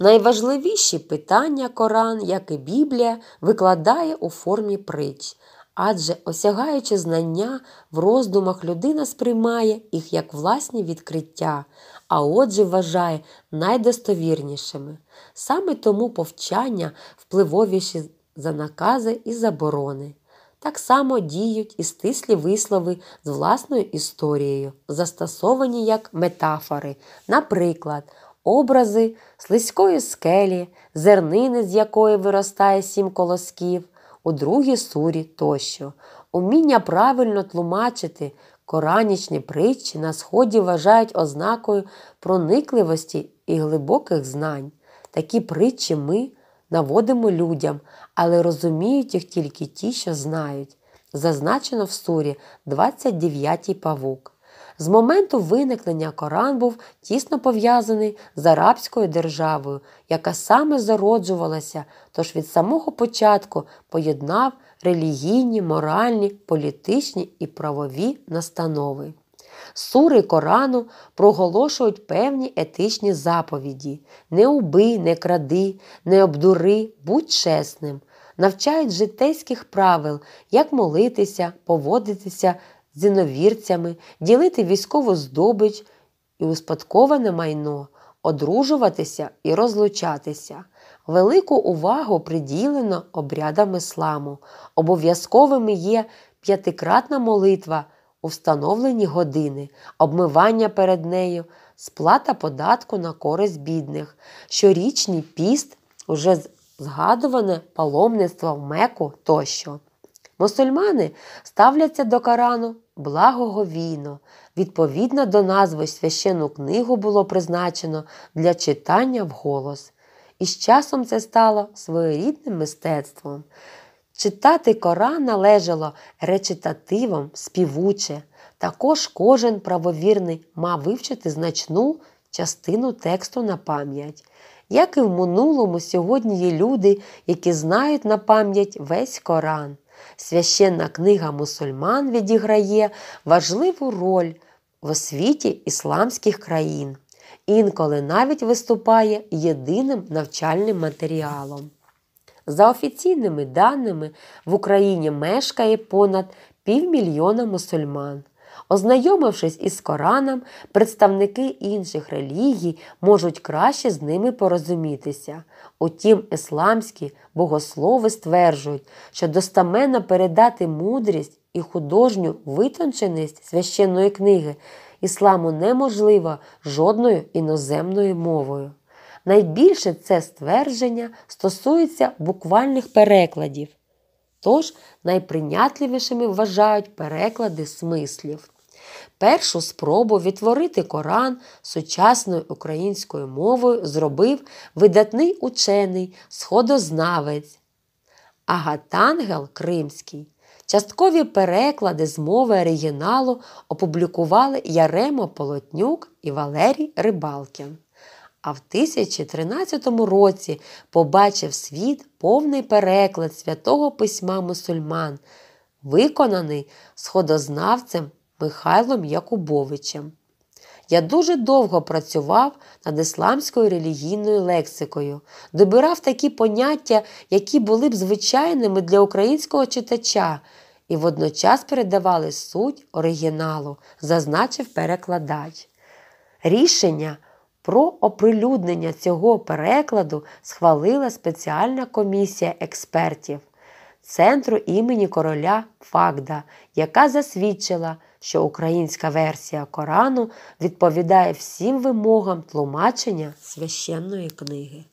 Найважливіші питання Коран, як і Біблія, викладає у формі притч, адже осягаючи знання, в роздумах людина сприймає їх як власні відкриття, а отже, вважає найдостовірнішими. Саме тому повчання впливовіші за накази і заборони. Так само діють і стислі вислови з власною історією, застосовані як метафори. Наприклад, образи слизької скелі, зернини, з якої виростає сім колосків, у другій сурі тощо, уміння правильно тлумачити. Коранічні притчі на сході вважають ознакою проникливості і глибоких знань. Такі притчі ми наводимо людям, але розуміють їх тільки ті, що знають. Зазначено в сурі 29 й павук. З моменту виникнення Коран був тісно пов'язаний з арабською державою, яка саме зароджувалася, тож від самого початку поєднав релігійні, моральні, політичні і правові настанови. Сури Корану проголошують певні етичні заповіді: не убий, не кради, не обдури, будь чесним, навчають житейських правил, як молитися, поводитися з іновірцями, ділити військову здобич і успадковане майно, одружуватися і розлучатися. Велику увагу приділено обрядам ісламу. Обов'язковими є п'ятикратна молитва у встановлені години, обмивання перед нею, сплата податку на користь бідних, щорічний піст уже згадуване паломництво в меку тощо. Мусульмани ставляться до Корану Благоговійно, відповідно до назви священну книгу було призначено для читання вголос, і з часом це стало своєрідним мистецтвом. Читати Коран належало речитативом співуче, також кожен правовірний мав вивчити значну частину тексту на пам'ять. Як і в минулому, сьогодні є люди, які знають на пам'ять весь Коран. Священна книга мусульман відіграє важливу роль в освіті ісламських країн, інколи навіть виступає єдиним навчальним матеріалом. За офіційними даними, в Україні мешкає понад півмільйона мусульман. Ознайомившись із Кораном, представники інших релігій можуть краще з ними порозумітися. Утім, ісламські богослови стверджують, що достаменно передати мудрість і художню витонченість священної книги ісламу неможливо жодною іноземною мовою. Найбільше це ствердження стосується буквальних перекладів. Тож найприйнятливішими вважають переклади смислів. Першу спробу відтворити Коран сучасною українською мовою зробив видатний учений, сходознавець Агатангел Кримський. Часткові переклади з мови оригіналу опублікували Яремо Полотнюк і Валерій Рибалкін. А в 2013 році побачив світ повний переклад святого письма мусульман, виконаний сходознавцем Михайлом Якубовичем. Я дуже довго працював над ісламською релігійною лексикою, добирав такі поняття, які були б звичайними для українського читача, і водночас передавали суть оригіналу, зазначив перекладач. Рішення про оприлюднення цього перекладу схвалила спеціальна комісія експертів центру імені короля Фагда, яка засвідчила, що українська версія Корану відповідає всім вимогам тлумачення священної книги.